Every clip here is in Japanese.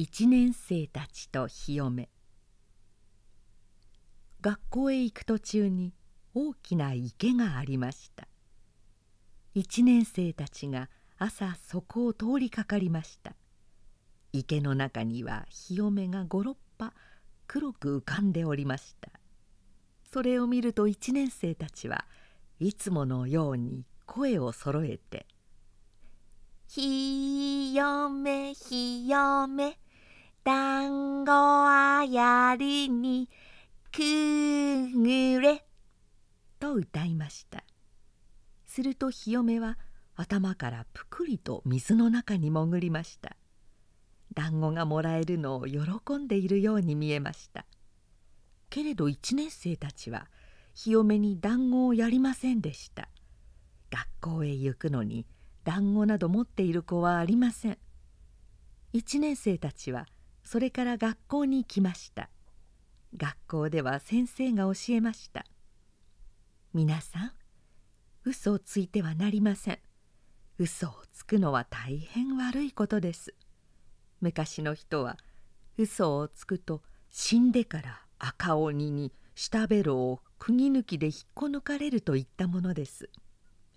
1年生たちと日嫁学校へ行く途中に大きな池がありました1年生たちが朝そこを通りかかりました池の中には日嫁が56羽黒く浮かんでおりましたそれを見ると1年生たちはいつものように声をそろえて「ひよめひよめ団子はやりにくぐれ」と歌いましたするとひよめは頭からぷくりと水の中に潜りました団子がもらえるのを喜んでいるように見えましたけれど1年生たちはひよめに団子をやりませんでした学校へ行くのに団子など持っている子はありません1年生たちは「それから学校にきました学校では先生が教えました皆さん嘘をついてはなりません嘘をつくのは大変悪いことです昔の人は嘘をつくと死んでから赤鬼に下ベロを釘抜きで引っこ抜かれるといったものです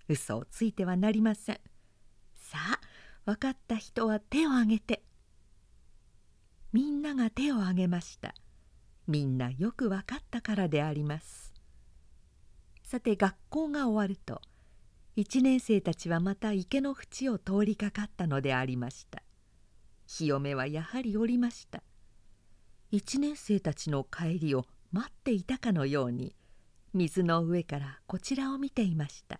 嘘をついてはなりませんさあ分かった人は手を挙げてみんなが手を挙げましたみんなよくわかったからでありますさて学校が終わると1年生たちはまた池の縁を通りかかったのでありました日めはやはりおりました1年生たちの帰りを待っていたかのように水の上からこちらを見ていました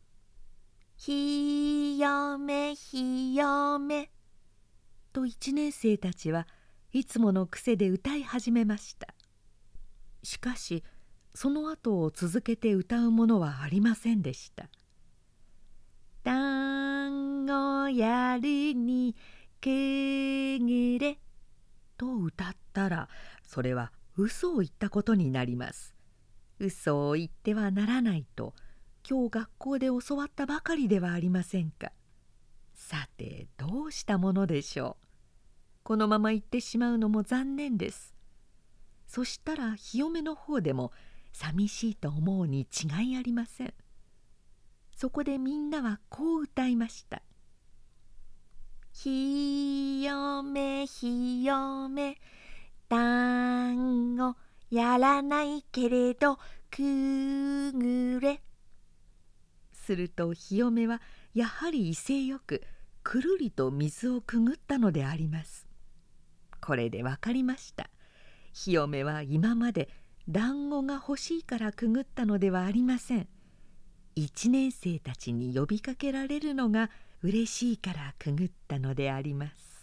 「ひよめひよめと1年生たちはいつもの癖で歌い始めましたしかしその後を続けて歌うものはありませんでした「んごやりにけぎれ」と歌ったらそれは嘘を言ったことになります。嘘を言ってはならないと今日学校で教わったばかりではありませんか。さてどうしたものでしょう。このまま行ってしまうのも残念ですそしたら日嫁の方でも寂しいと思うに違いありませんそこでみんなはこう歌いました「ひよめひよめだんごやらないけれどくぐれ」するとひよめはやはり威勢よくくるりと水をくぐったのであります。これでわかりましたひよめは今まで団子が欲しいからくぐったのではありません1年生たちに呼びかけられるのが嬉しいからくぐったのであります